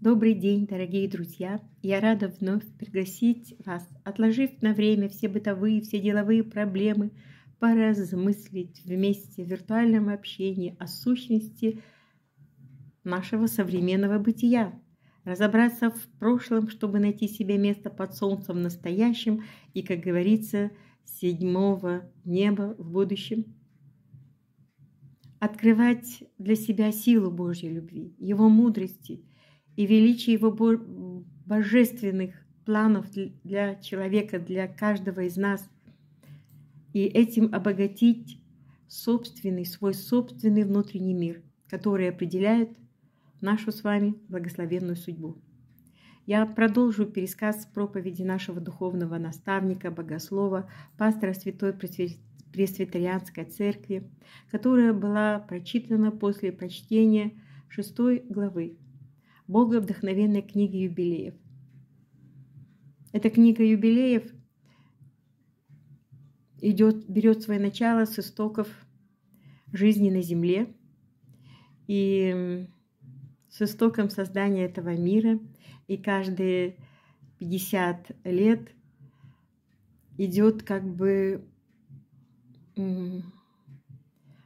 Добрый день, дорогие друзья! Я рада вновь пригласить вас, отложив на время все бытовые, все деловые проблемы, поразмыслить вместе в виртуальном общении о сущности нашего современного бытия, разобраться в прошлом, чтобы найти себе место под солнцем настоящим и, как говорится, седьмого неба в будущем. Открывать для себя силу Божьей любви, Его мудрости – и величие его божественных планов для человека, для каждого из нас, и этим обогатить собственный, свой собственный внутренний мир, который определяет нашу с вами благословенную судьбу. Я продолжу пересказ проповеди нашего духовного наставника, богослова, пастора Святой Пресвитерианской Церкви, которая была прочитана после прочтения шестой главы Бога вдохновенной книги юбилеев. Эта книга юбилеев идет, берет свое начало с истоков жизни на Земле и с истоком создания этого мира. И каждые 50 лет идет как бы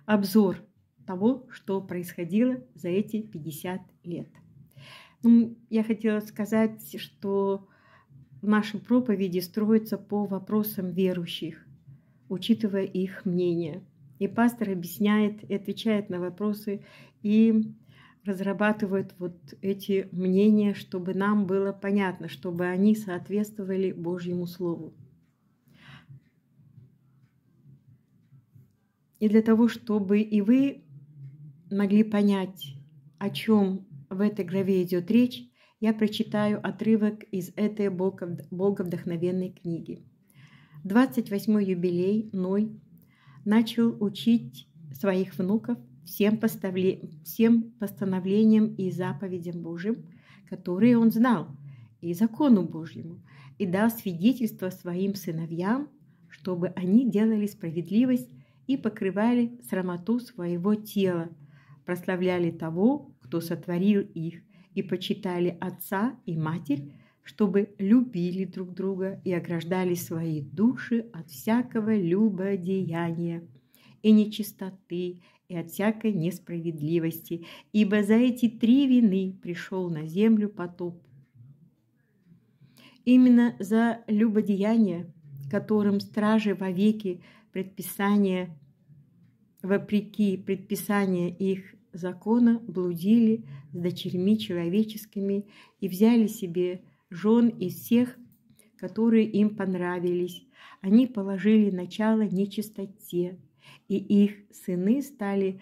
обзор того, что происходило за эти 50 лет. Ну, я хотела сказать, что наши проповеди строятся по вопросам верующих, учитывая их мнение. И пастор объясняет и отвечает на вопросы и разрабатывает вот эти мнения, чтобы нам было понятно, чтобы они соответствовали Божьему Слову. И для того, чтобы и вы могли понять, о чем в этой главе идет речь, я прочитаю отрывок из этой боговдохновенной книги. 28-й юбилей Ной начал учить своих внуков всем, поставле... всем постановлениям и заповедям Божьим, которые он знал, и закону Божьему, и дал свидетельство своим сыновьям, чтобы они делали справедливость и покрывали срамоту своего тела, прославляли того, кто сотворил их, и почитали отца и матерь, чтобы любили друг друга и ограждали свои души от всякого любодеяния и нечистоты, и от всякой несправедливости, ибо за эти три вины пришел на землю потоп. Именно за любодеяние, которым стражи вовеки предписания, вопреки предписания их закона блудили с дочерьми человеческими и взяли себе жен из всех, которые им понравились. Они положили начало нечистоте, и их сыны стали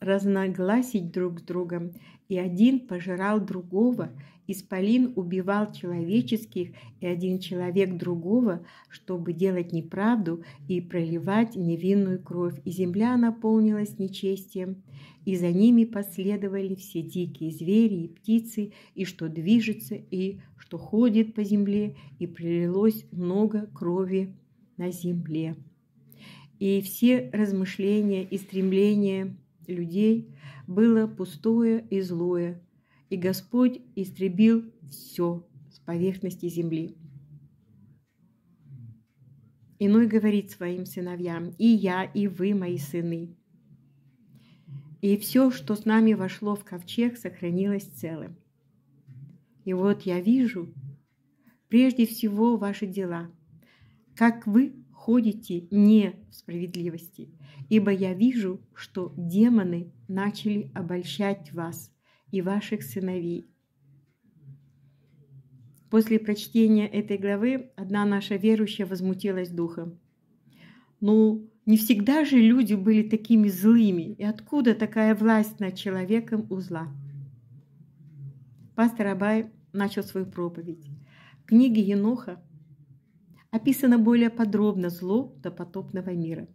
разногласить друг с другом, и один пожирал другого, Исполин убивал человеческих и один человек другого, чтобы делать неправду и проливать невинную кровь, и земля наполнилась нечестием, и за ними последовали все дикие звери и птицы, и что движется, и что ходит по земле, и пролилось много крови на земле. И все размышления и стремления людей было пустое и злое, и Господь истребил все с поверхности земли. Иной говорит своим сыновьям, и я, и вы, мои сыны. И все, что с нами вошло в ковчег, сохранилось целым. И вот я вижу, прежде всего, ваши дела, как вы ходите не в справедливости, ибо я вижу, что демоны начали обольщать вас – и ваших сыновей. После прочтения этой главы одна наша верующая возмутилась духом. Ну, не всегда же люди были такими злыми, и откуда такая власть над человеком у зла? Пастор Абай начал свою проповедь. В книге Еноха описано более подробно зло до потопного мира.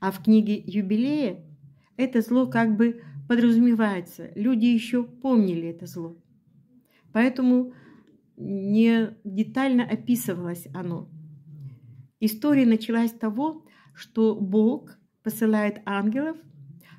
А в книге Юбилея это зло как бы подразумевается, люди еще помнили это зло. Поэтому не детально описывалось оно. История началась с того, что Бог посылает ангелов,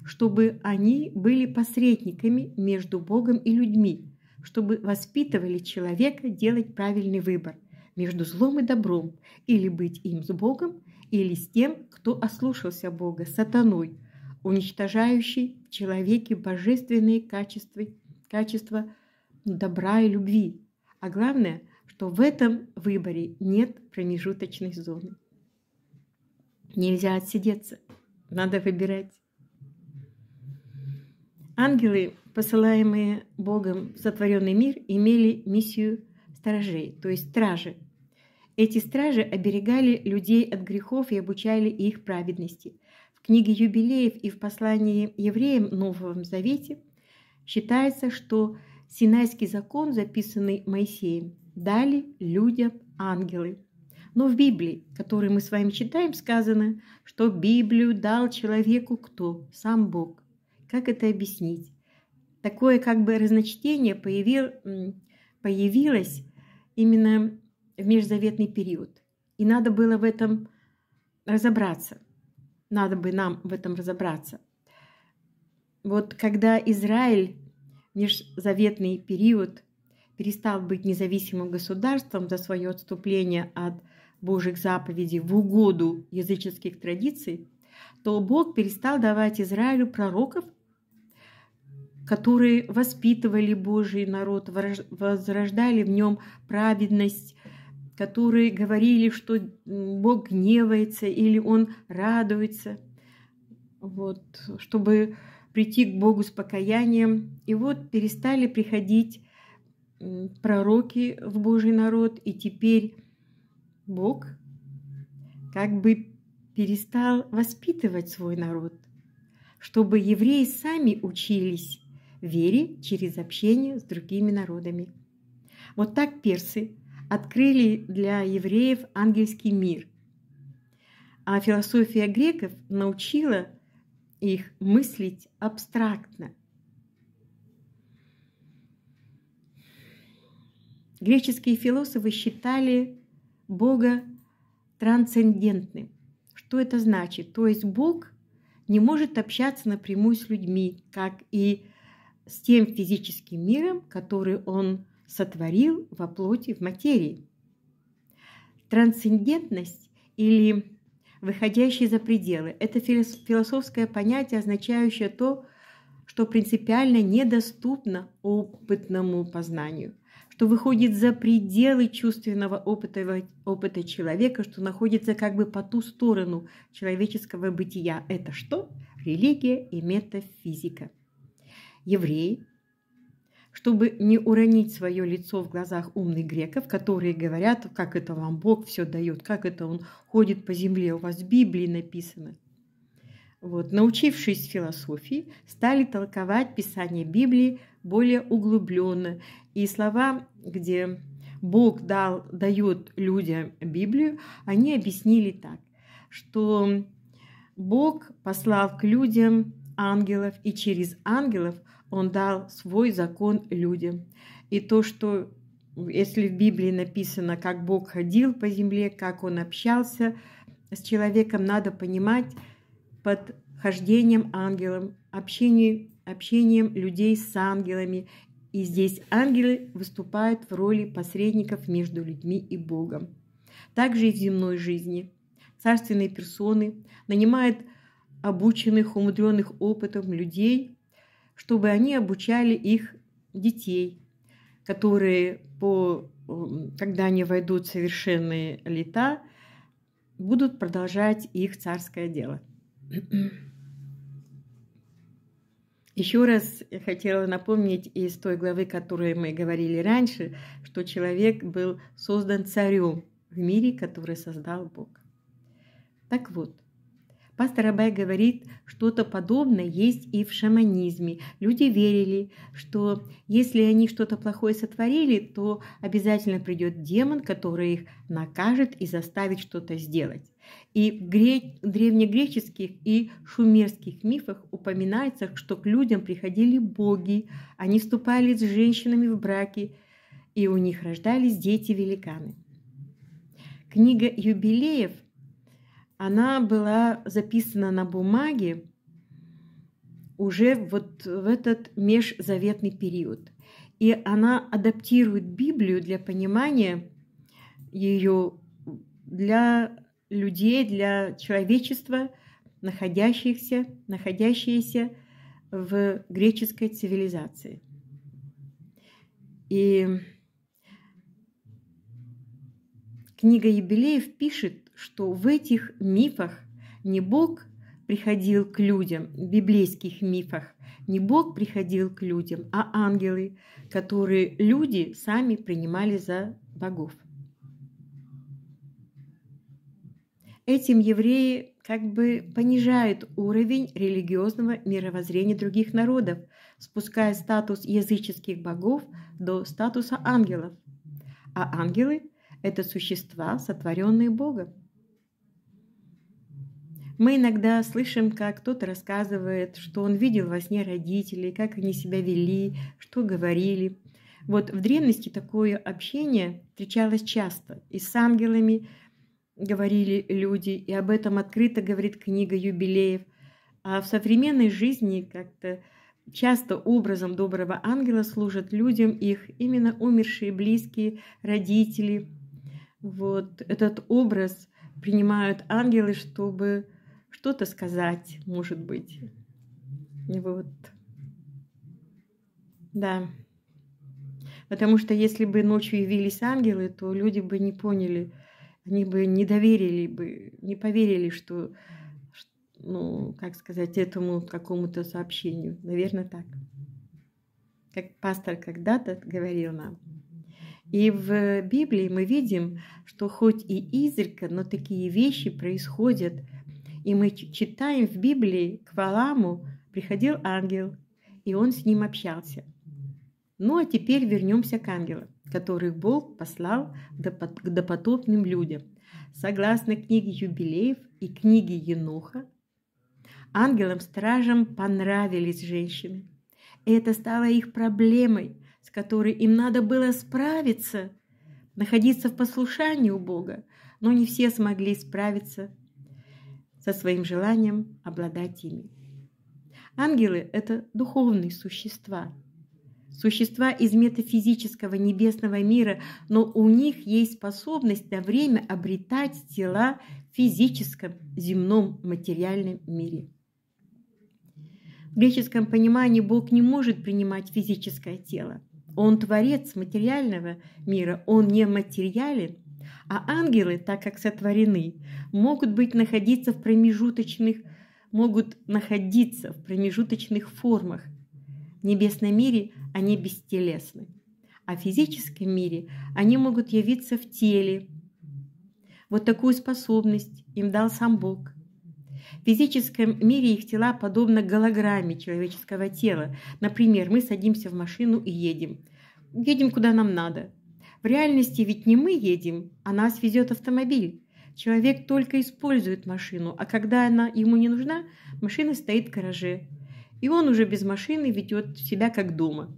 чтобы они были посредниками между Богом и людьми, чтобы воспитывали человека делать правильный выбор между злом и добром, или быть им с Богом, или с тем, кто ослушался Бога, сатаной – уничтожающий в человеке божественные качества, качества добра и любви. А главное, что в этом выборе нет промежуточной зоны. Нельзя отсидеться, надо выбирать. Ангелы, посылаемые Богом в сотворенный мир, имели миссию сторожей, то есть стражи. Эти стражи оберегали людей от грехов и обучали их праведности – книге юбилеев и в послании евреям Новом Завете считается, что Синайский закон, записанный Моисеем, дали людям ангелы. Но в Библии, которую мы с вами читаем, сказано, что Библию дал человеку кто? Сам Бог. Как это объяснить? Такое как бы разночтение появилось именно в межзаветный период. И надо было в этом разобраться. Надо бы нам в этом разобраться. Вот когда Израиль в межзаветный период перестал быть независимым государством за свое отступление от Божьих заповедей в угоду языческих традиций, то Бог перестал давать Израилю пророков, которые воспитывали Божий народ, возрождали в нем праведность, которые говорили, что Бог гневается или Он радуется, вот, чтобы прийти к Богу с покаянием. И вот перестали приходить пророки в Божий народ, и теперь Бог как бы перестал воспитывать свой народ, чтобы евреи сами учились вере через общение с другими народами. Вот так персы – открыли для евреев ангельский мир. А философия греков научила их мыслить абстрактно. Греческие философы считали Бога трансцендентным. Что это значит? То есть Бог не может общаться напрямую с людьми, как и с тем физическим миром, который он сотворил во плоти в материи. Трансцендентность или выходящие за пределы – это философское понятие, означающее то, что принципиально недоступно опытному познанию, что выходит за пределы чувственного опыта, опыта человека, что находится как бы по ту сторону человеческого бытия. Это что? Религия и метафизика. Еврей чтобы не уронить свое лицо в глазах умных греков, которые говорят, как это вам Бог все дает, как это он ходит по земле, у вас в Библии написано. Вот, научившись философии, стали толковать Писание Библии более углубленно. И слова, где Бог дал, дает людям Библию, они объяснили так, что Бог послал к людям ангелов, и через ангелов он дал свой закон людям. И то, что если в Библии написано, как Бог ходил по земле, как он общался с человеком, надо понимать под хождением ангелом, общением, общением людей с ангелами. И здесь ангелы выступают в роли посредников между людьми и Богом. Также и в земной жизни. Царственные персоны нанимают обученных, умудренных опытом людей, чтобы они обучали их детей, которые, по, эм, когда они войдут в совершенные лета, будут продолжать их царское дело. Еще раз я хотела напомнить из той главы, о которой мы говорили раньше, что человек был создан царем в мире, который создал Бог. Так вот – Пастор Абай говорит, что-то подобное есть и в шаманизме. Люди верили, что если они что-то плохое сотворили, то обязательно придет демон, который их накажет и заставит что-то сделать. И в древнегреческих и шумерских мифах упоминается, что к людям приходили боги, они вступали с женщинами в браки, и у них рождались дети-великаны. Книга юбилеев – она была записана на бумаге уже вот в этот межзаветный период. И она адаптирует Библию для понимания ее для людей, для человечества, находящихся, находящиеся в греческой цивилизации. И книга юбилеев пишет что в этих мифах не Бог приходил к людям, в библейских мифах, не Бог приходил к людям, а ангелы, которые люди сами принимали за богов. Этим евреи как бы понижают уровень религиозного мировоззрения других народов, спуская статус языческих богов до статуса ангелов. А ангелы – это существа, сотворенные Богом. Мы иногда слышим, как кто-то рассказывает, что он видел во сне родителей, как они себя вели, что говорили. Вот в древности такое общение встречалось часто. И с ангелами говорили люди, и об этом открыто говорит книга юбилеев. А в современной жизни как-то часто образом доброго ангела служат людям их именно умершие близкие, родители. Вот этот образ принимают ангелы, чтобы что-то сказать, может быть. И вот, да. Потому что если бы ночью явились ангелы, то люди бы не поняли, они бы не доверили бы, не поверили, что, ну, как сказать, этому какому-то сообщению. Наверное, так. Как пастор когда-то говорил нам. И в Библии мы видим, что хоть и изредка, но такие вещи происходят и мы читаем в Библии, к Валаму приходил ангел, и он с ним общался. Ну а теперь вернемся к ангелам, которых Бог послал к допотопным людям. Согласно книге Юбилеев и книге Еноха, ангелам-стражам понравились женщины. И это стало их проблемой, с которой им надо было справиться, находиться в послушании у Бога. Но не все смогли справиться со своим желанием обладать ими. Ангелы – это духовные существа, существа из метафизического небесного мира, но у них есть способность на время обретать тела в физическом, земном, материальном мире. В греческом понимании Бог не может принимать физическое тело. Он творец материального мира, он не материален, а ангелы, так как сотворены, могут быть находиться в промежуточных, могут находиться в промежуточных формах. В небесном мире они бестелесны, а в физическом мире они могут явиться в теле. Вот такую способность им дал сам Бог. В физическом мире их тела подобно голограмме человеческого тела. Например, мы садимся в машину и едем. Едем куда нам надо – в реальности ведь не мы едем, а нас везет автомобиль. Человек только использует машину, а когда она ему не нужна, машина стоит в гараже. И он уже без машины ведет себя как дома.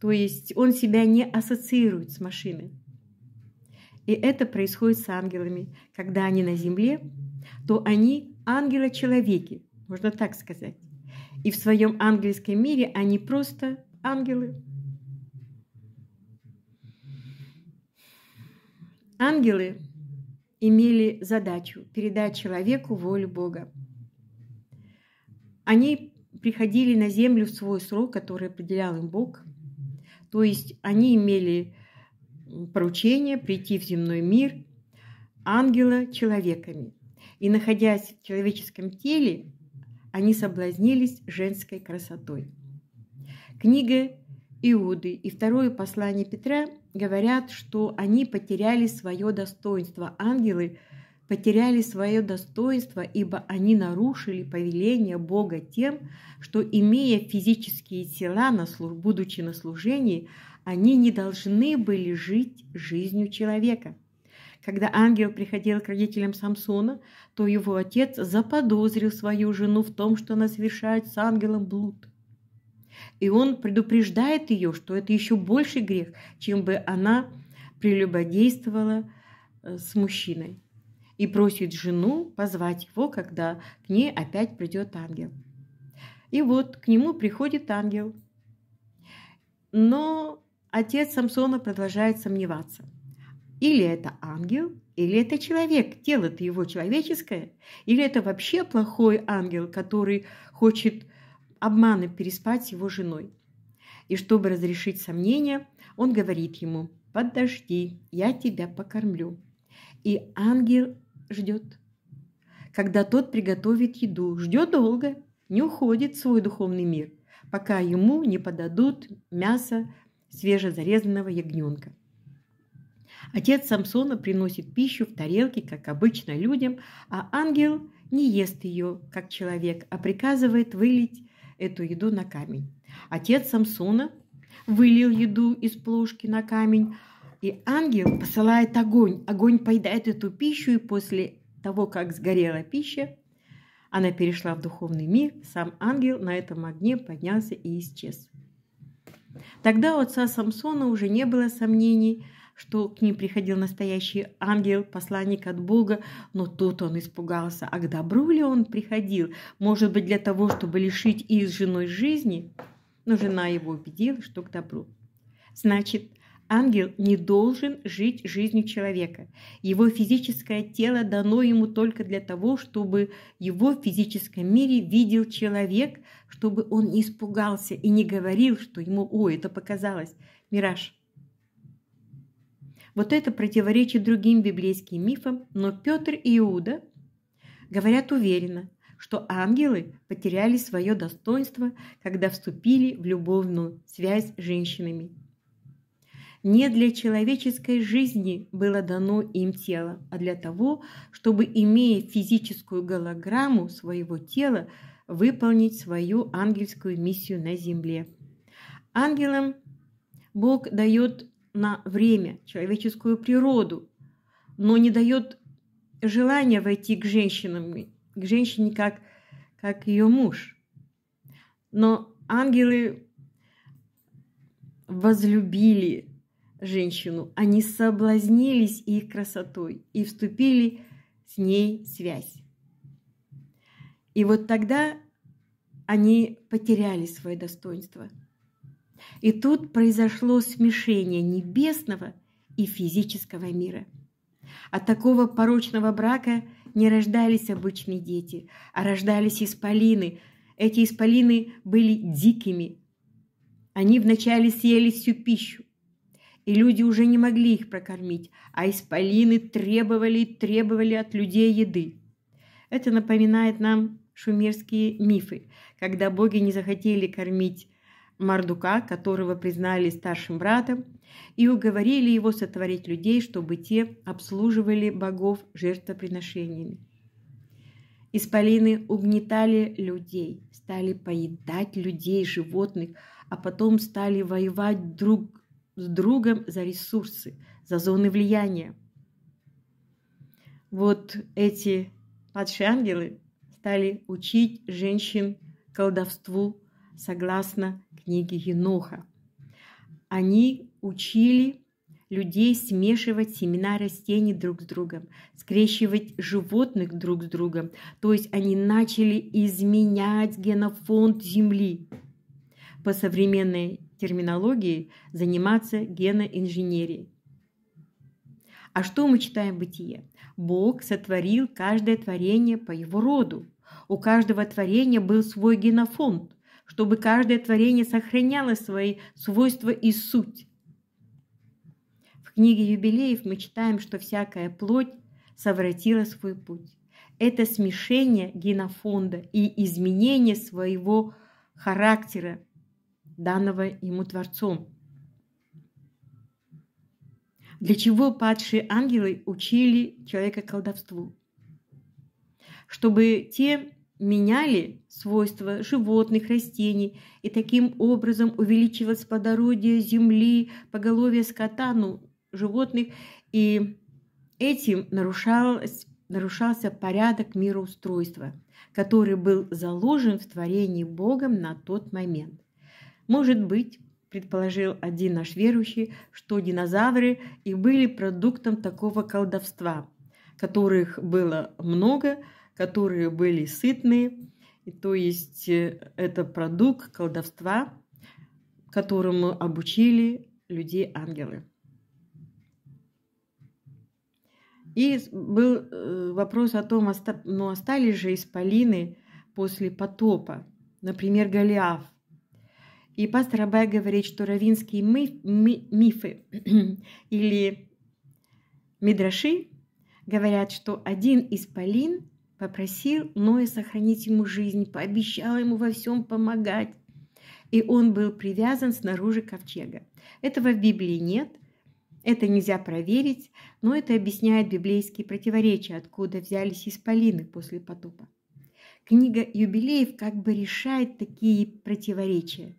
То есть он себя не ассоциирует с машиной. И это происходит с ангелами. Когда они на земле, то они ангелы-человеки, можно так сказать. И в своем ангельском мире они просто ангелы. Ангелы имели задачу передать человеку волю Бога. Они приходили на землю в свой срок, который определял им Бог. То есть они имели поручение прийти в земной мир ангела человеками. И находясь в человеческом теле, они соблазнились женской красотой. Книга Иуды и второе послание Петра говорят, что они потеряли свое достоинство. Ангелы потеряли свое достоинство, ибо они нарушили повеление Бога тем, что, имея физические тела, на служ... будучи на служении, они не должны были жить жизнью человека. Когда ангел приходил к родителям Самсона, то его отец заподозрил свою жену в том, что она совершает с ангелом блуд. И он предупреждает ее, что это еще больше грех, чем бы она прелюбодействовала э, с мужчиной. И просит жену позвать его, когда к ней опять придет ангел. И вот к нему приходит ангел. Но отец Самсона продолжает сомневаться. Или это ангел, или это человек, тело-то его человеческое, или это вообще плохой ангел, который хочет обмана переспать с его женой. И чтобы разрешить сомнения, он говорит ему «Подожди, я тебя покормлю». И ангел ждет, когда тот приготовит еду. Ждет долго, не уходит в свой духовный мир, пока ему не подадут мясо свежезарезанного ягненка. Отец Самсона приносит пищу в тарелке, как обычно людям, а ангел не ест ее, как человек, а приказывает вылить эту еду на камень. Отец Самсона вылил еду из плошки на камень, и ангел посылает огонь. Огонь поедает эту пищу, и после того, как сгорела пища, она перешла в духовный мир, сам ангел на этом огне поднялся и исчез. Тогда у отца Самсона уже не было сомнений – что к ним приходил настоящий ангел, посланник от Бога, но тут он испугался. А к добру ли он приходил? Может быть, для того, чтобы лишить их с женой жизни? Но жена его убедила, что к добру. Значит, ангел не должен жить жизнью человека. Его физическое тело дано ему только для того, чтобы его в физическом мире видел человек, чтобы он не испугался и не говорил, что ему «Ой, это показалось! Мираж!» Вот это противоречит другим библейским мифам, но Петр и Иуда говорят уверенно, что ангелы потеряли свое достоинство, когда вступили в любовную связь с женщинами. Не для человеческой жизни было дано им тело, а для того, чтобы, имея физическую голограмму своего тела, выполнить свою ангельскую миссию на земле. Ангелам Бог дает на время, человеческую природу, но не дает желания войти к женщинам, к женщине как, как ее муж. Но ангелы возлюбили женщину, они соблазнились их красотой и вступили с ней связь. И вот тогда они потеряли свое достоинство – и тут произошло смешение небесного и физического мира. От такого порочного брака не рождались обычные дети, а рождались исполины. Эти исполины были дикими. Они вначале съели всю пищу, и люди уже не могли их прокормить, а исполины требовали и требовали от людей еды. Это напоминает нам шумерские мифы, когда боги не захотели кормить Мардука, которого признали старшим братом, и уговорили его сотворить людей, чтобы те обслуживали богов жертвоприношениями. Исполины угнетали людей, стали поедать людей, животных, а потом стали воевать друг с другом за ресурсы, за зоны влияния. Вот эти падшие ангелы стали учить женщин колдовству согласно книги Еноха. Они учили людей смешивать семена растений друг с другом, скрещивать животных друг с другом. То есть они начали изменять генофонд Земли. По современной терминологии заниматься геноинженерией. А что мы читаем в Бытие? Бог сотворил каждое творение по его роду. У каждого творения был свой генофонд чтобы каждое творение сохраняло свои свойства и суть. В книге юбилеев мы читаем, что всякая плоть совратила свой путь. Это смешение генофонда и изменение своего характера, данного ему Творцом. Для чего падшие ангелы учили человека колдовству? Чтобы те меняли свойства животных, растений, и таким образом увеличивалось плодородие земли, поголовье скота, ну, животных, и этим нарушалось нарушался порядок мироустройства, который был заложен в творении Богом на тот момент. Может быть, предположил один наш верующий, что динозавры и были продуктом такого колдовства, которых было много – которые были сытные. И то есть э, это продукт колдовства, которому обучили людей ангелы. И был э, вопрос о том, но ну, остались же исполины после потопа, например, Голиаф. И пастор Абай говорит, что равинские миф, ми, мифы или мидраши говорят, что один исполин Попросил Ноя сохранить ему жизнь, пообещал ему во всем помогать. И он был привязан снаружи ковчега. Этого в Библии нет, это нельзя проверить, но это объясняет библейские противоречия, откуда взялись исполины после потопа. Книга юбилеев как бы решает такие противоречия.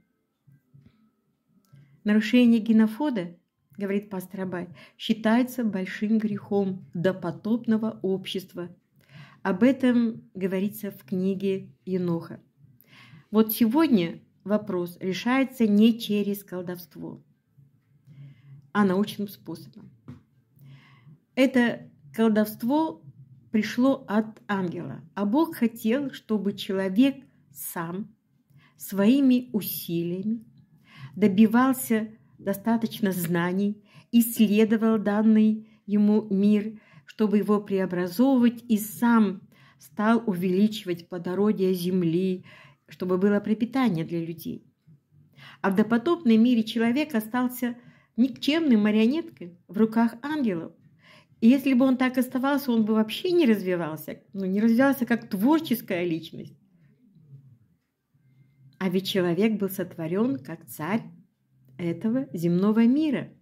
Нарушение генофода, говорит пастор Абай, считается большим грехом допотопного общества об этом говорится в книге Еноха. Вот сегодня вопрос решается не через колдовство, а научным способом. Это колдовство пришло от ангела, а Бог хотел, чтобы человек сам своими усилиями добивался достаточно знаний, исследовал данный ему мир – чтобы его преобразовывать, и сам стал увеличивать плодородие земли, чтобы было пропитание для людей. А в допотопном мире человек остался никчемной марионеткой в руках ангелов. И если бы он так оставался, он бы вообще не развивался, ну, не развивался как творческая личность. А ведь человек был сотворен как царь этого земного мира –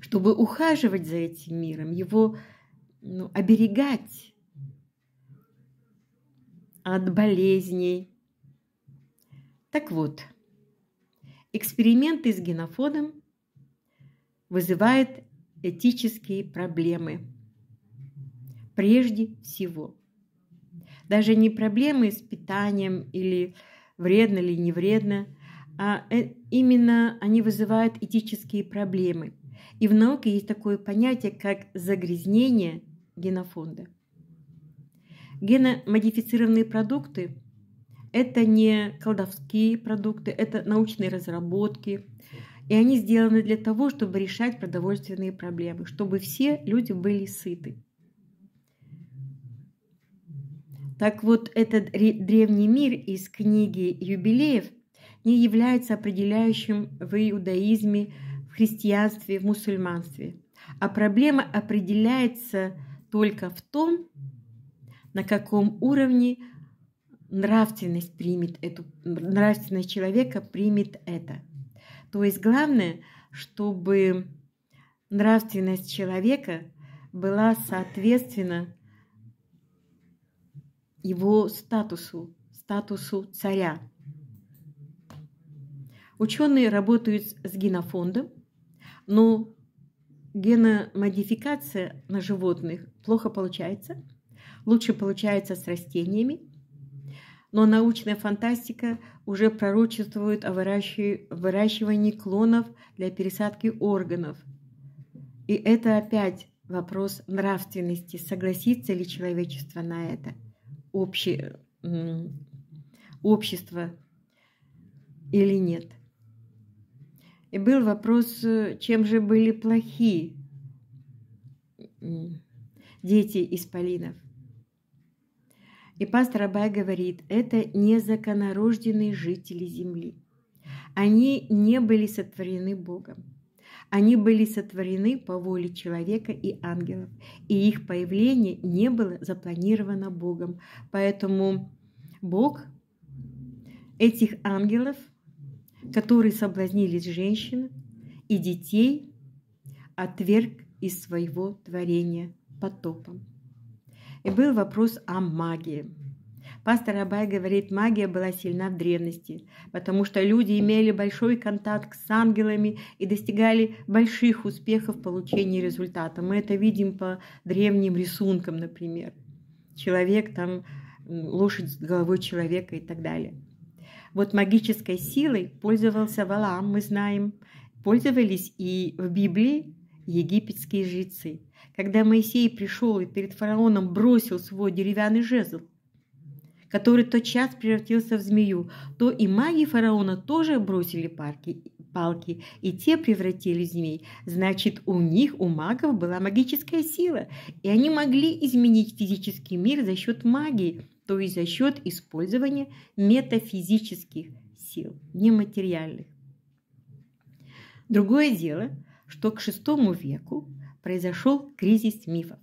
чтобы ухаживать за этим миром, его ну, оберегать от болезней. Так вот, эксперименты с генофоном вызывают этические проблемы. Прежде всего. Даже не проблемы с питанием или вредно или не вредно, а э, именно они вызывают этические проблемы – и в науке есть такое понятие, как загрязнение генофонда. Геномодифицированные продукты – это не колдовские продукты, это научные разработки, и они сделаны для того, чтобы решать продовольственные проблемы, чтобы все люди были сыты. Так вот, этот древний мир из книги «Юбилеев» не является определяющим в иудаизме в христианстве, в мусульманстве. А проблема определяется только в том, на каком уровне нравственность примет эту, нравственность человека примет это. То есть главное, чтобы нравственность человека была соответственно его статусу, статусу царя. Ученые работают с генофондом, но ну, геномодификация на животных плохо получается. Лучше получается с растениями. Но научная фантастика уже пророчествует о выращивании клонов для пересадки органов. И это опять вопрос нравственности. Согласится ли человечество на это? Общее, общество или нет? И был вопрос, э, чем же были плохи дети исполинов. И пастор Абай говорит, это незаконорожденные жители земли. Они не были сотворены Богом. Они были сотворены по воле человека и ангелов, и их появление не было запланировано Богом. Поэтому Бог этих ангелов – которые соблазнились женщин и детей, отверг из своего творения потопом. И был вопрос о магии. Пастор Абай говорит, магия была сильна в древности, потому что люди имели большой контакт с ангелами и достигали больших успехов в получении результата. Мы это видим по древним рисункам, например. Человек там, лошадь с головой человека и так далее – вот магической силой пользовался Валаам, мы знаем, пользовались и в Библии египетские жрецы. Когда Моисей пришел и перед фараоном бросил свой деревянный жезл, который час превратился в змею, то и маги фараона тоже бросили парки, палки, и те превратились в змей. Значит, у них, у магов была магическая сила, и они могли изменить физический мир за счет магии, то и за счет использования метафизических сил, нематериальных. Другое дело, что к VI веку произошел кризис мифов,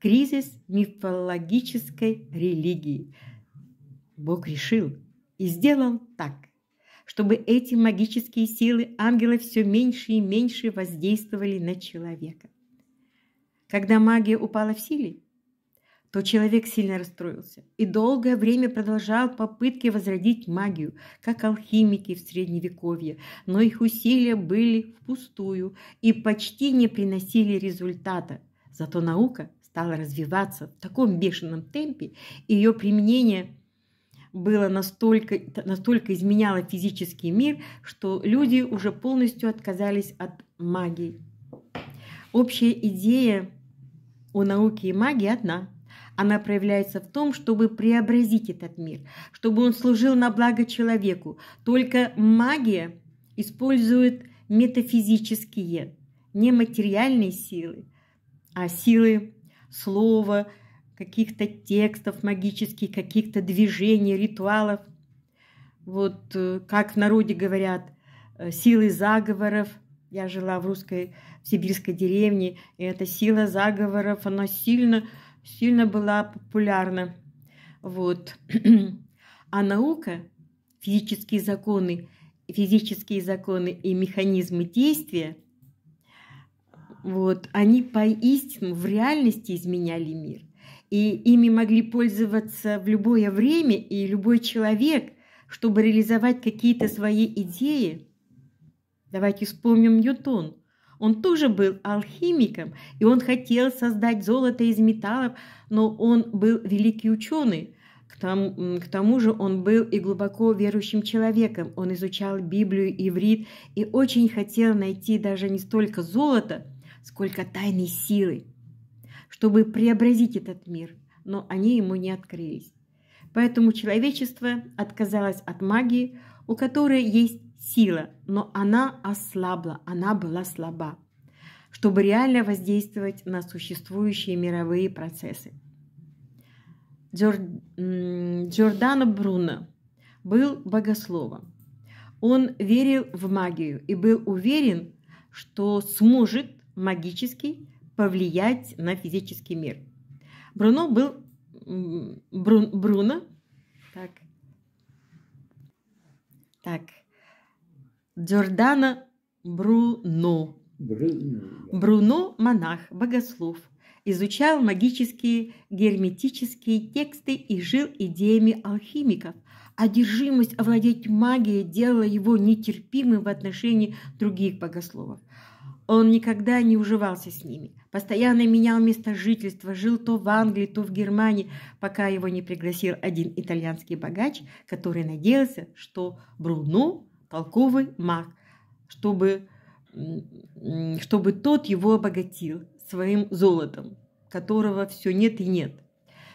кризис мифологической религии. Бог решил и сделал так, чтобы эти магические силы ангела все меньше и меньше воздействовали на человека. Когда магия упала в силе, то человек сильно расстроился и долгое время продолжал попытки возродить магию, как алхимики в Средневековье, но их усилия были впустую и почти не приносили результата. Зато наука стала развиваться в таком бешеном темпе, и ее применение было настолько, настолько изменяло физический мир, что люди уже полностью отказались от магии. Общая идея у науки и магии одна – она проявляется в том, чтобы преобразить этот мир, чтобы он служил на благо человеку. Только магия использует метафизические, не материальные силы, а силы слова, каких-то текстов магических, каких-то движений, ритуалов. Вот э, как в народе говорят, э, силы заговоров. Я жила в русской, в сибирской деревне, и эта сила заговоров, она сильно сильно была популярна. Вот. А наука, физические законы, физические законы и механизмы действия, вот, они поистину в реальности изменяли мир. И ими могли пользоваться в любое время и любой человек, чтобы реализовать какие-то свои идеи. Давайте вспомним Ньютон – он тоже был алхимиком, и он хотел создать золото из металлов, но он был великий ученый. К тому, к тому же он был и глубоко верующим человеком. Он изучал Библию, иврит и очень хотел найти даже не столько золото, сколько тайной силы, чтобы преобразить этот мир. Но они ему не открылись. Поэтому человечество отказалось от магии, у которой есть сила, но она ослабла, она была слаба, чтобы реально воздействовать на существующие мировые процессы. Джор... Джордано Бруно был богословом. Он верил в магию и был уверен, что сможет магически повлиять на физический мир. Бруно был Брун, Бруно, так, так, Джордана Бруно. Бруно. монах, богослов. Изучал магические герметические тексты и жил идеями алхимиков. Одержимость овладеть магией делала его нетерпимым в отношении других богословов. Он никогда не уживался с ними. Постоянно менял место жительства, жил то в Англии, то в Германии, пока его не пригласил один итальянский богач, который надеялся, что Бруно толковый маг, чтобы, чтобы тот его обогатил своим золотом, которого все нет и нет.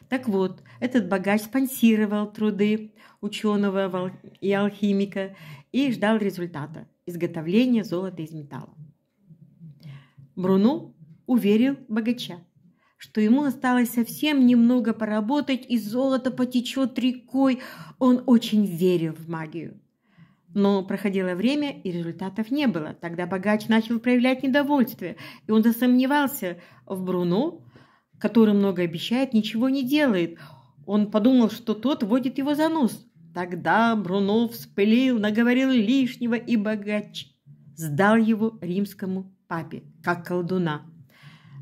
Так вот, этот богач спонсировал труды ученого и алхимика и ждал результата – изготовления золота из металла. Бруно уверил богача, что ему осталось совсем немного поработать, и золото потечет рекой. Он очень верил в магию. Но проходило время, и результатов не было. Тогда богач начал проявлять недовольствие, и он засомневался в Бруно, который много обещает, ничего не делает. Он подумал, что тот водит его за нос. Тогда Бруно вспылил, наговорил лишнего, и богач сдал его римскому папе, как колдуна,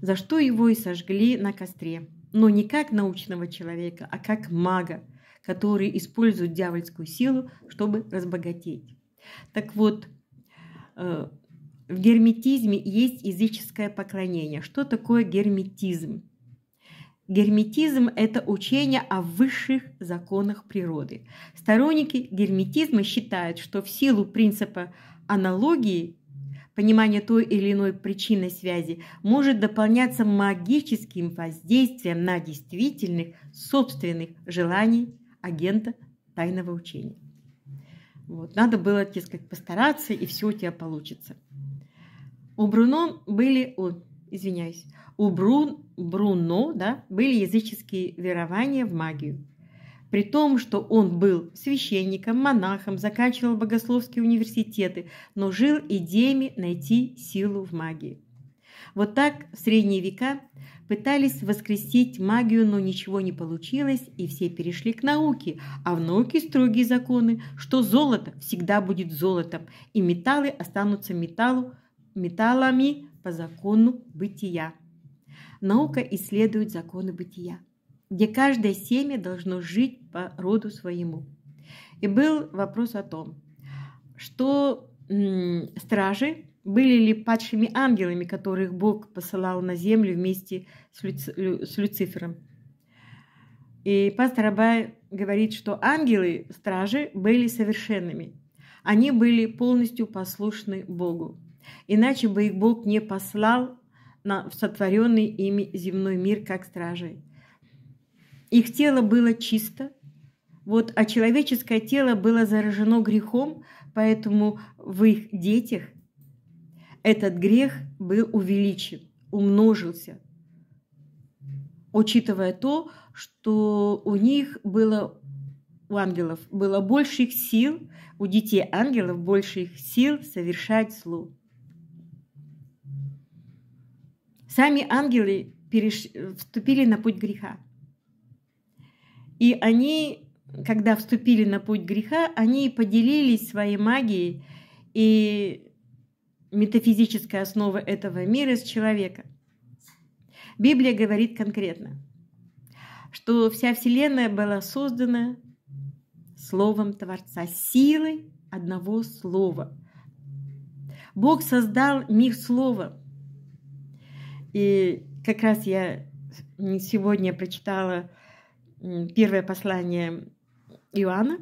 за что его и сожгли на костре, но не как научного человека, а как мага – которые используют дьявольскую силу, чтобы разбогатеть. Так вот, э, в герметизме есть языческое поклонение. Что такое герметизм? Герметизм – это учение о высших законах природы. Сторонники герметизма считают, что в силу принципа аналогии понимание той или иной причинной связи может дополняться магическим воздействием на действительных собственных желаний агента тайного учения. Вот. Надо было, дескать, постараться, и все у тебя получится. У Бруно были, о, извиняюсь, у Брун, Бруно да, были языческие верования в магию. При том, что он был священником, монахом, заканчивал богословские университеты, но жил идеями найти силу в магии. Вот так в средние века пытались воскресить магию, но ничего не получилось, и все перешли к науке. А в науке строгие законы, что золото всегда будет золотом, и металлы останутся металлу, металлами по закону бытия. Наука исследует законы бытия, где каждое семя должно жить по роду своему. И был вопрос о том, что стражи были ли падшими ангелами, которых Бог посылал на землю вместе с, Люци... с Люцифером. И пастор Абай говорит, что ангелы, стражи, были совершенными. Они были полностью послушны Богу. Иначе бы их Бог не послал на сотворенный ими земной мир как стражей. Их тело было чисто, вот, а человеческое тело было заражено грехом, поэтому в их детях – этот грех был увеличен, умножился, учитывая то, что у них было у ангелов было больше их сил, у детей ангелов больше их сил совершать зло. Сами ангелы переш... вступили на путь греха. И они, когда вступили на путь греха, они поделились своей магией и метафизической основы этого мира с человека. Библия говорит конкретно, что вся Вселенная была создана Словом Творца, силой одного Слова. Бог создал мир Слова. И как раз я сегодня прочитала первое послание Иоанна,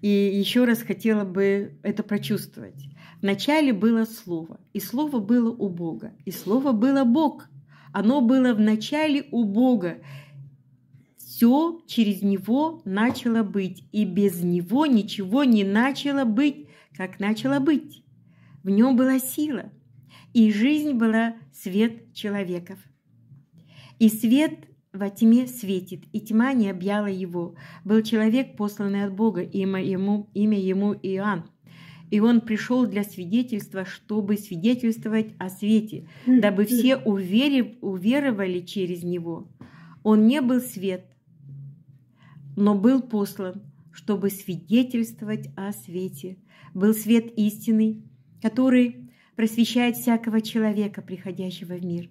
и еще раз хотела бы это прочувствовать. В начале было Слово, и Слово было у Бога, и Слово было Бог. Оно было в начале у Бога. Все через Него начало быть, и без Него ничего не начало быть, как начало быть. В нем была сила, и жизнь была свет человеков. И свет во тьме светит, и тьма не объяла его. Был человек, посланный от Бога, имя ему, имя ему Иоанн и он пришел для свидетельства, чтобы свидетельствовать о свете, дабы все увери, уверовали через него. Он не был свет, но был послан, чтобы свидетельствовать о свете. Был свет истинный, который просвещает всякого человека, приходящего в мир.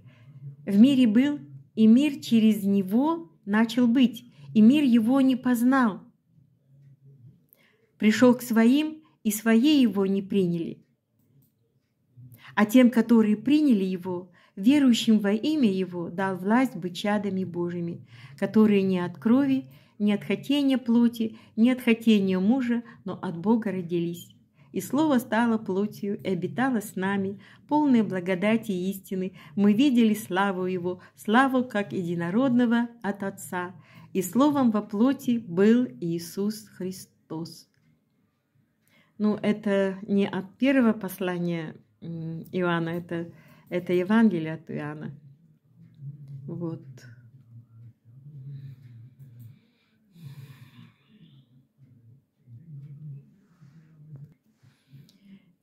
В мире был, и мир через него начал быть, и мир его не познал. Пришел к своим – и своей его не приняли, а тем, которые приняли его, верующим во имя его дал власть быть чадами Божьими, которые не от крови, не от хотения плоти, не от хотения мужа, но от Бога родились. И Слово стало плотью и обитало с нами, полное благодати и истины. Мы видели славу Его, славу как единородного от Отца. И Словом во плоти был Иисус Христос. Ну, это не от первого послания Иоанна, это, это Евангелие от Иоанна. Вот.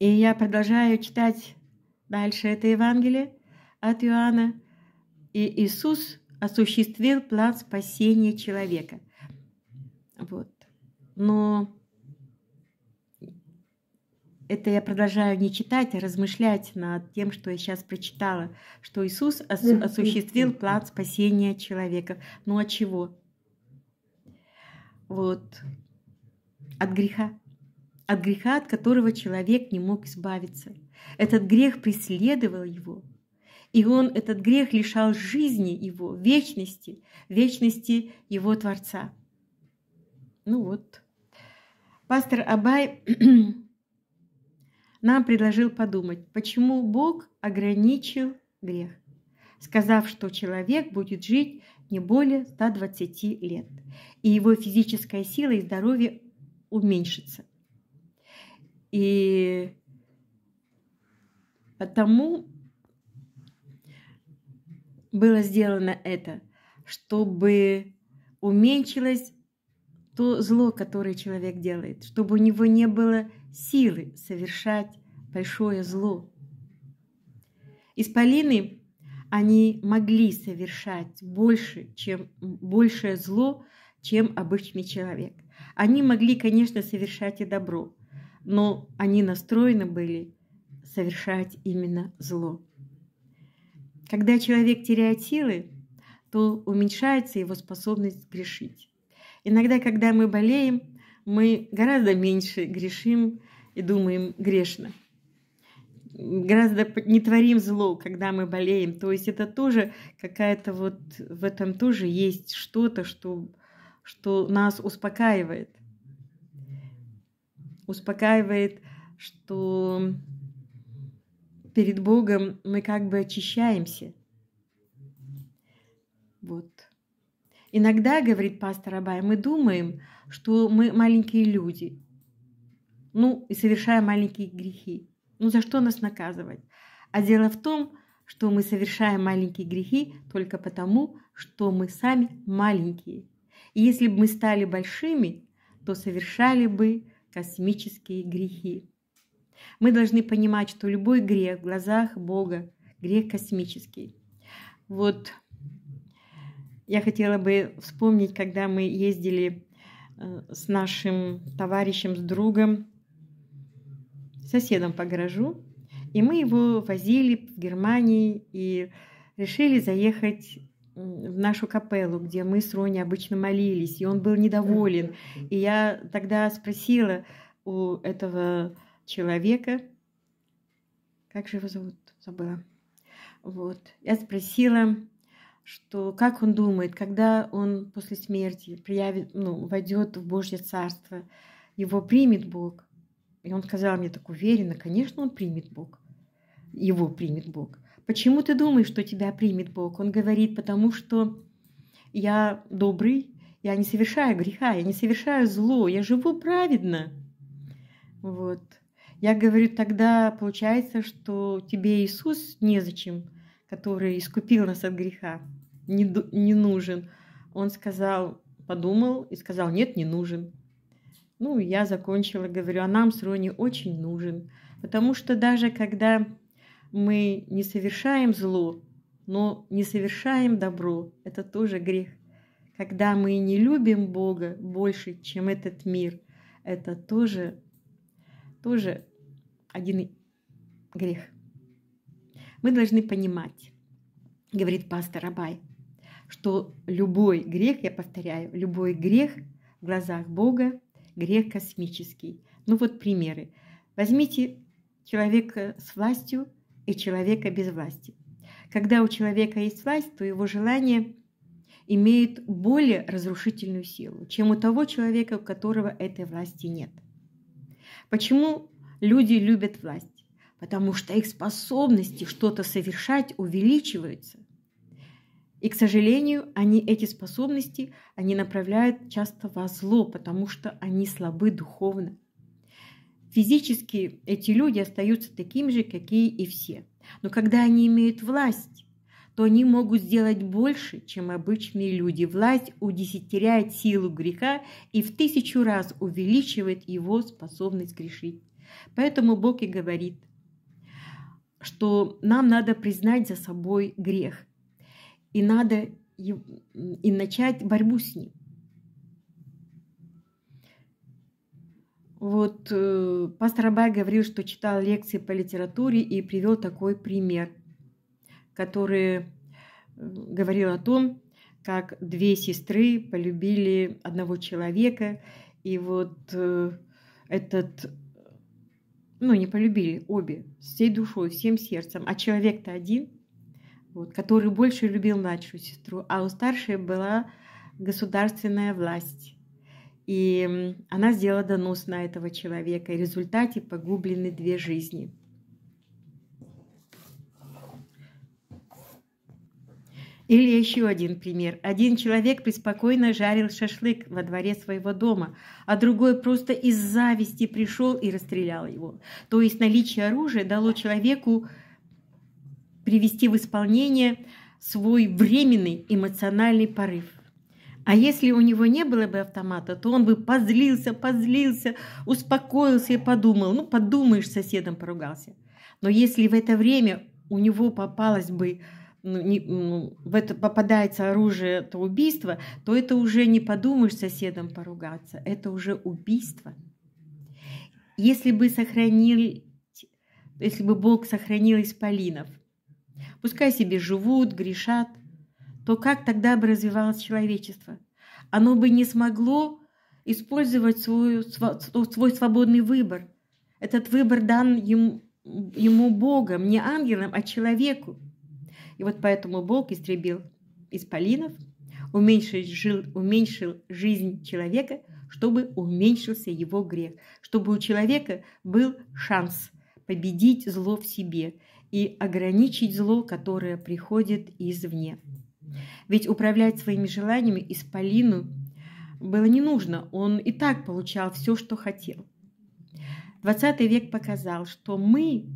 И я продолжаю читать дальше это Евангелие от Иоанна. И Иисус осуществил план спасения человека. Вот. Но это я продолжаю не читать, а размышлять над тем, что я сейчас прочитала, что Иисус осу- осуществил план спасения человека. Ну от а чего? Вот. От греха. От греха, от которого человек не мог избавиться. Этот грех преследовал его. И он, этот грех, лишал жизни его, вечности, вечности его Творца. Ну вот. Пастор Абай нам предложил подумать, почему Бог ограничил грех, сказав, что человек будет жить не более 120 лет, и его физическая сила и здоровье уменьшится. И потому было сделано это, чтобы уменьшилось то зло, которое человек делает, чтобы у него не было силы совершать большое зло. Исполины, они могли совершать больше, чем, большее зло, чем обычный человек. Они могли, конечно, совершать и добро, но они настроены были совершать именно зло. Когда человек теряет силы, то уменьшается его способность грешить. Иногда, когда мы болеем, мы гораздо меньше грешим, и думаем грешно. Гораздо не творим зло, когда мы болеем. То есть это тоже какая-то вот в этом тоже есть что-то, что, что нас успокаивает. Успокаивает, что перед Богом мы как бы очищаемся. Вот. Иногда, говорит пастор Абай, мы думаем, что мы маленькие люди, ну и совершая маленькие грехи. Ну за что нас наказывать? А дело в том, что мы совершаем маленькие грехи только потому, что мы сами маленькие. И если бы мы стали большими, то совершали бы космические грехи. Мы должны понимать, что любой грех в глазах Бога – грех космический. Вот я хотела бы вспомнить, когда мы ездили э, с нашим товарищем, с другом соседом по гаражу, и мы его возили в Германии и решили заехать в нашу капеллу, где мы с Рони обычно молились, и он был недоволен. И я тогда спросила у этого человека, как же его зовут, забыла. Вот. Я спросила, что как он думает, когда он после смерти приявит, ну, войдет в Божье Царство, его примет Бог. И он сказал мне так уверенно, конечно, он примет Бог. Его примет Бог. Почему ты думаешь, что тебя примет Бог? Он говорит, потому что я добрый, я не совершаю греха, я не совершаю зло, я живу праведно. Вот. Я говорю, тогда получается, что тебе Иисус незачем, который искупил нас от греха, не, не нужен. Он сказал, подумал и сказал, нет, не нужен. Ну, я закончила, говорю, а нам с Рони очень нужен. Потому что даже когда мы не совершаем зло, но не совершаем добро, это тоже грех. Когда мы не любим Бога больше, чем этот мир, это тоже, тоже один грех. Мы должны понимать, говорит пастор Абай, что любой грех, я повторяю, любой грех в глазах Бога грех космический. Ну вот примеры. Возьмите человека с властью и человека без власти. Когда у человека есть власть, то его желание имеет более разрушительную силу, чем у того человека, у которого этой власти нет. Почему люди любят власть? Потому что их способности что-то совершать увеличиваются. И, к сожалению, они эти способности, они направляют часто во зло, потому что они слабы духовно. Физически эти люди остаются такими же, какие и все. Но когда они имеют власть, то они могут сделать больше, чем обычные люди. Власть удесятеряет силу греха и в тысячу раз увеличивает его способность грешить. Поэтому Бог и говорит, что нам надо признать за собой грех – и надо и начать борьбу с ним. Вот э, пастор Абай говорил, что читал лекции по литературе и привел такой пример, который э, говорил о том, как две сестры полюбили одного человека, и вот э, этот, ну не полюбили, обе, всей душой, всем сердцем, а человек-то один, вот, который больше любил младшую сестру, а у старшей была государственная власть. И она сделала донос на этого человека. И в результате погублены две жизни. Или еще один пример. Один человек преспокойно жарил шашлык во дворе своего дома, а другой просто из зависти пришел и расстрелял его. То есть наличие оружия дало человеку привести в исполнение свой временный эмоциональный порыв. А если у него не было бы автомата, то он бы позлился, позлился, успокоился и подумал, ну подумаешь, с соседом поругался. Но если в это время у него попалось бы ну, не, ну, в это попадается оружие, то убийство, то это уже не подумаешь соседом поругаться, это уже убийство. Если бы сохранили, если бы Бог сохранил исполинов – Пускай себе живут, грешат. То как тогда бы развивалось человечество? Оно бы не смогло использовать свой, свой свободный выбор. Этот выбор дан ему, ему Богом, не ангелом, а человеку. И вот поэтому Бог истребил исполинов, уменьшил, уменьшил жизнь человека, чтобы уменьшился его грех, чтобы у человека был шанс победить зло в себе и ограничить зло, которое приходит извне. Ведь управлять своими желаниями Исполину было не нужно, он и так получал все, что хотел. 20 век показал, что мы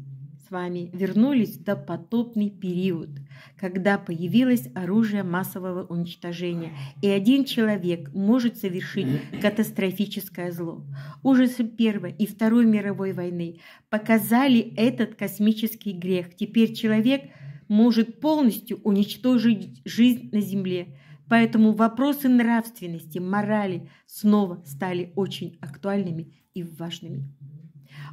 вами вернулись в допотопный период, когда появилось оружие массового уничтожения, и один человек может совершить катастрофическое зло. Ужасы Первой и Второй мировой войны показали этот космический грех. Теперь человек может полностью уничтожить жизнь на Земле. Поэтому вопросы нравственности, морали снова стали очень актуальными и важными.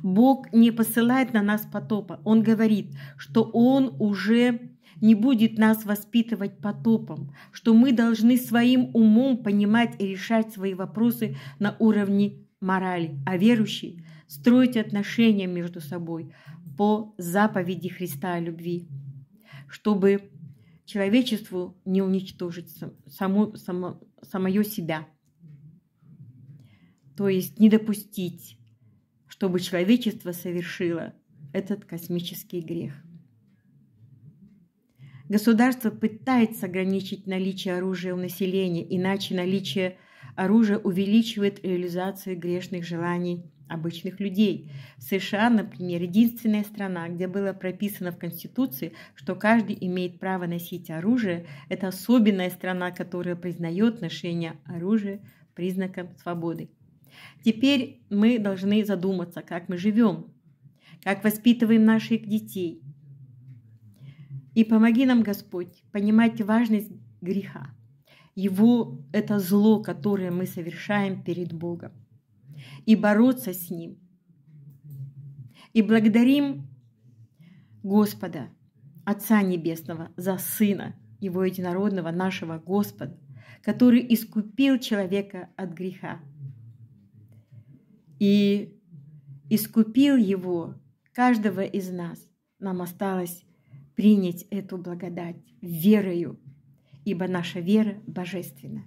Бог не посылает на нас потопа. Он говорит, что Он уже не будет нас воспитывать потопом, что мы должны своим умом понимать и решать свои вопросы на уровне морали, а верующие строить отношения между собой по заповеди Христа о любви, чтобы человечеству не уничтожить само, само, самое себя, то есть не допустить чтобы человечество совершило этот космический грех. Государство пытается ограничить наличие оружия у населения, иначе наличие оружия увеличивает реализацию грешных желаний обычных людей. В США, например, единственная страна, где было прописано в Конституции, что каждый имеет право носить оружие, это особенная страна, которая признает ношение оружия признаком свободы. Теперь мы должны задуматься, как мы живем, как воспитываем наших детей. И помоги нам, Господь, понимать важность греха. Его – это зло, которое мы совершаем перед Богом. И бороться с ним. И благодарим Господа, Отца Небесного, за Сына, Его Единородного, нашего Господа, который искупил человека от греха и искупил его, каждого из нас. Нам осталось принять эту благодать верою, ибо наша вера божественна.